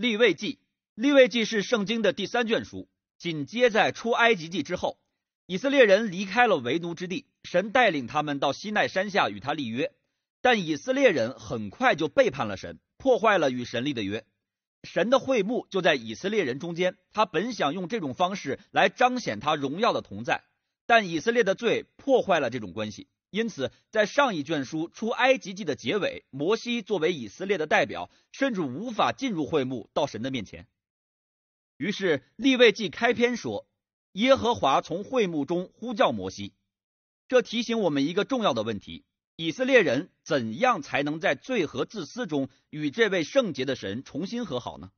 立位记，立位记是圣经的第三卷书，紧接在出埃及记之后。以色列人离开了为奴之地，神带领他们到西奈山下与他立约，但以色列人很快就背叛了神，破坏了与神立的约。神的会幕就在以色列人中间，他本想用这种方式来彰显他荣耀的同在，但以色列的罪破坏了这种关系。因此，在上一卷书出埃及记的结尾，摩西作为以色列的代表，甚至无法进入会幕到神的面前。于是立位记开篇说：“耶和华从会幕中呼叫摩西。”这提醒我们一个重要的问题：以色列人怎样才能在罪和自私中与这位圣洁的神重新和好呢？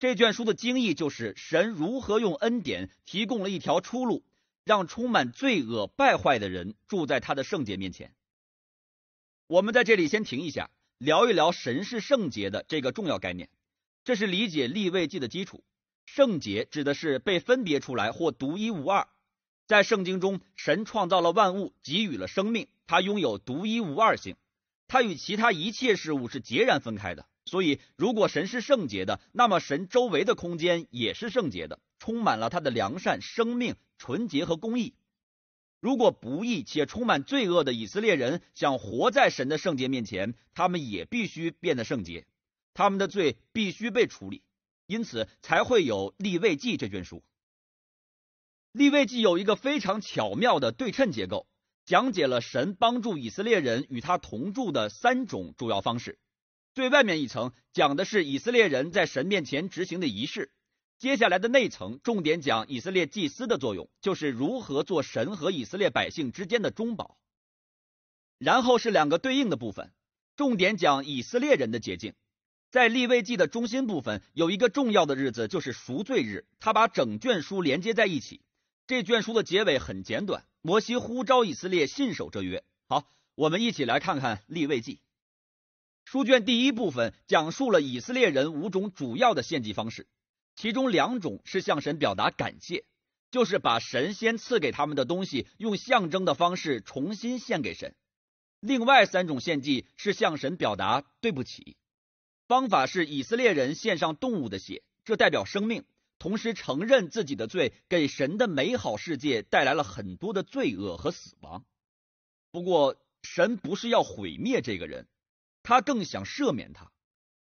这卷书的精义就是神如何用恩典提供了一条出路。让充满罪恶败坏的人住在他的圣洁面前。我们在这里先停一下，聊一聊神是圣洁的这个重要概念，这是理解立位记的基础。圣洁指的是被分别出来或独一无二。在圣经中，神创造了万物，给予了生命，他拥有独一无二性，他与其他一切事物是截然分开的。所以，如果神是圣洁的，那么神周围的空间也是圣洁的。充满了他的良善、生命、纯洁和公义。如果不义且充满罪恶的以色列人想活在神的圣洁面前，他们也必须变得圣洁，他们的罪必须被处理，因此才会有《立位记》这卷书。《立位记》有一个非常巧妙的对称结构，讲解了神帮助以色列人与他同住的三种主要方式。最外面一层讲的是以色列人在神面前执行的仪式。接下来的内层重点讲以色列祭司的作用，就是如何做神和以色列百姓之间的中保。然后是两个对应的部分，重点讲以色列人的洁净。在立位记的中心部分有一个重要的日子，就是赎罪日，他把整卷书连接在一起。这卷书的结尾很简短，摩西呼召以色列信守这约。好，我们一起来看看立位记。书卷第一部分讲述了以色列人五种主要的献祭方式。其中两种是向神表达感谢，就是把神仙赐给他们的东西用象征的方式重新献给神；另外三种献祭是向神表达对不起，方法是以色列人献上动物的血，这代表生命，同时承认自己的罪给神的美好世界带来了很多的罪恶和死亡。不过神不是要毁灭这个人，他更想赦免他。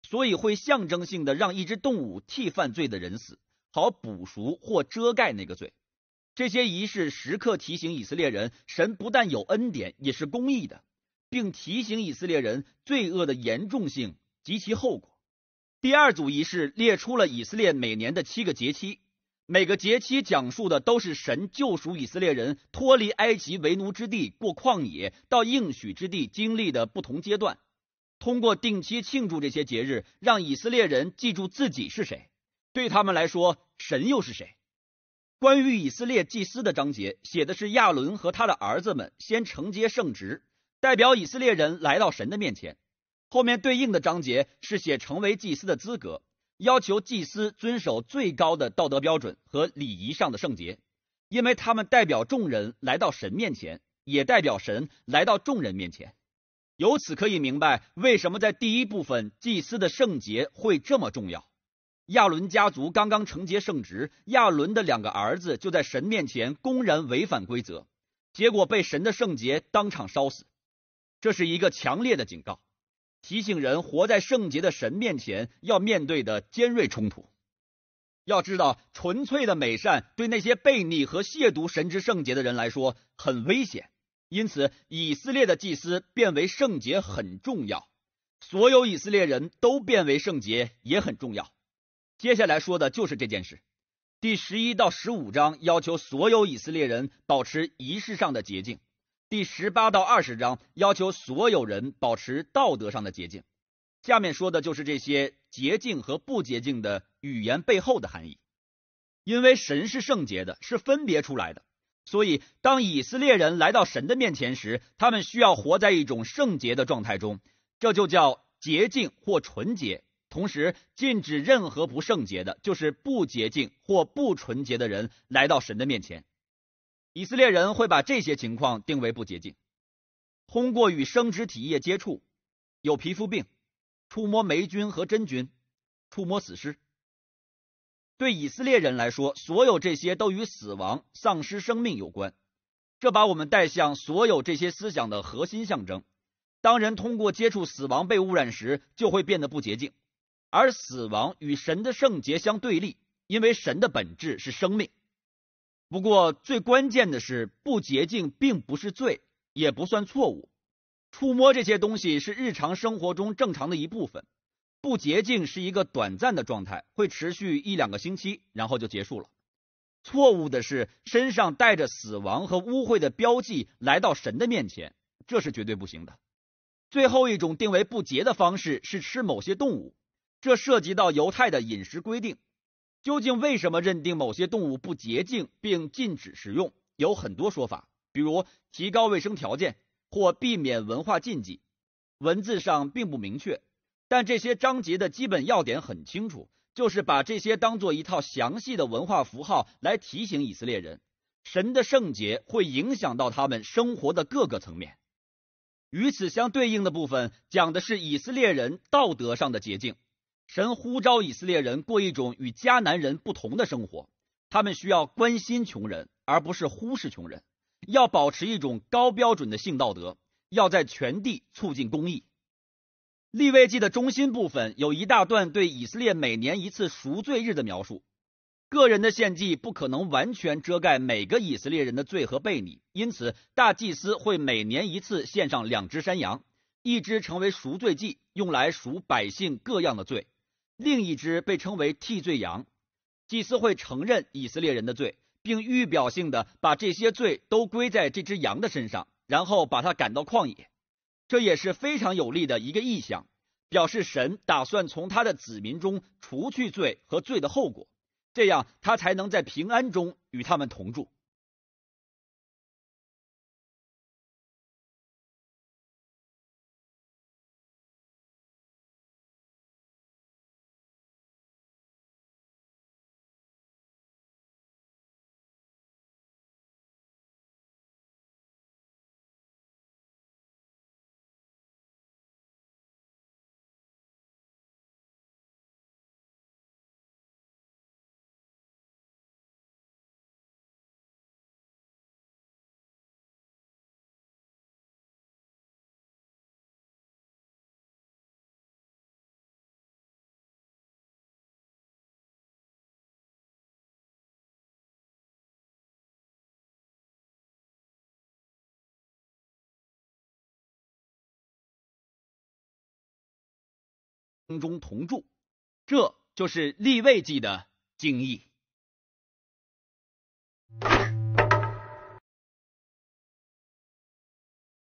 所以会象征性的让一只动物替犯罪的人死，好补赎或遮盖那个罪。这些仪式时刻提醒以色列人，神不但有恩典，也是公义的，并提醒以色列人罪恶的严重性及其后果。第二组仪式列出了以色列每年的七个节期，每个节期讲述的都是神救赎以色列人脱离埃及为奴之地，过旷野到应许之地经历的不同阶段。通过定期庆祝这些节日，让以色列人记住自己是谁。对他们来说，神又是谁？关于以色列祭司的章节，写的是亚伦和他的儿子们先承接圣职，代表以色列人来到神的面前。后面对应的章节是写成为祭司的资格，要求祭司遵守最高的道德标准和礼仪上的圣洁，因为他们代表众人来到神面前，也代表神来到众人面前。由此可以明白，为什么在第一部分，祭司的圣洁会这么重要。亚伦家族刚刚承接圣职，亚伦的两个儿子就在神面前公然违反规则，结果被神的圣洁当场烧死。这是一个强烈的警告，提醒人活在圣洁的神面前要面对的尖锐冲突。要知道，纯粹的美善对那些悖逆和亵渎神之圣洁的人来说很危险。因此，以色列的祭司变为圣洁很重要，所有以色列人都变为圣洁也很重要。接下来说的就是这件事。第十一到十五章要求所有以色列人保持仪式上的洁净，第十八到二十章要求所有人保持道德上的洁净。下面说的就是这些洁净和不洁净的语言背后的含义，因为神是圣洁的，是分别出来的。所以，当以色列人来到神的面前时，他们需要活在一种圣洁的状态中，这就叫洁净或纯洁。同时，禁止任何不圣洁的，就是不洁净或不纯洁的人来到神的面前。以色列人会把这些情况定为不洁净：通过与生殖体液接触、有皮肤病、触摸霉菌和真菌、触摸死尸。对以色列人来说，所有这些都与死亡、丧失生命有关。这把我们带向所有这些思想的核心象征。当人通过接触死亡被污染时，就会变得不洁净。而死亡与神的圣洁相对立，因为神的本质是生命。不过，最关键的是，不洁净并不是罪，也不算错误。触摸这些东西是日常生活中正常的一部分。不洁净是一个短暂的状态，会持续一两个星期，然后就结束了。错误的是身上带着死亡和污秽的标记来到神的面前，这是绝对不行的。最后一种定为不洁的方式是吃某些动物，这涉及到犹太的饮食规定。究竟为什么认定某些动物不洁净并禁止食用，有很多说法，比如提高卫生条件或避免文化禁忌。文字上并不明确。但这些章节的基本要点很清楚，就是把这些当做一套详细的文化符号来提醒以色列人，神的圣洁会影响到他们生活的各个层面。与此相对应的部分讲的是以色列人道德上的洁净，神呼召以色列人过一种与迦南人不同的生活，他们需要关心穷人，而不是忽视穷人，要保持一种高标准的性道德，要在全地促进公益。立位记的中心部分有一大段对以色列每年一次赎罪日的描述。个人的献祭不可能完全遮盖每个以色列人的罪和悖逆，因此大祭司会每年一次献上两只山羊，一只成为赎罪祭，用来赎百姓各样的罪；另一只被称为替罪羊。祭司会承认以色列人的罪，并预表性的把这些罪都归在这只羊的身上，然后把它赶到旷野。这也是非常有利的一个意象，表示神打算从他的子民中除去罪和罪的后果，这样他才能在平安中与他们同住。中同住，这就是立位记的精义。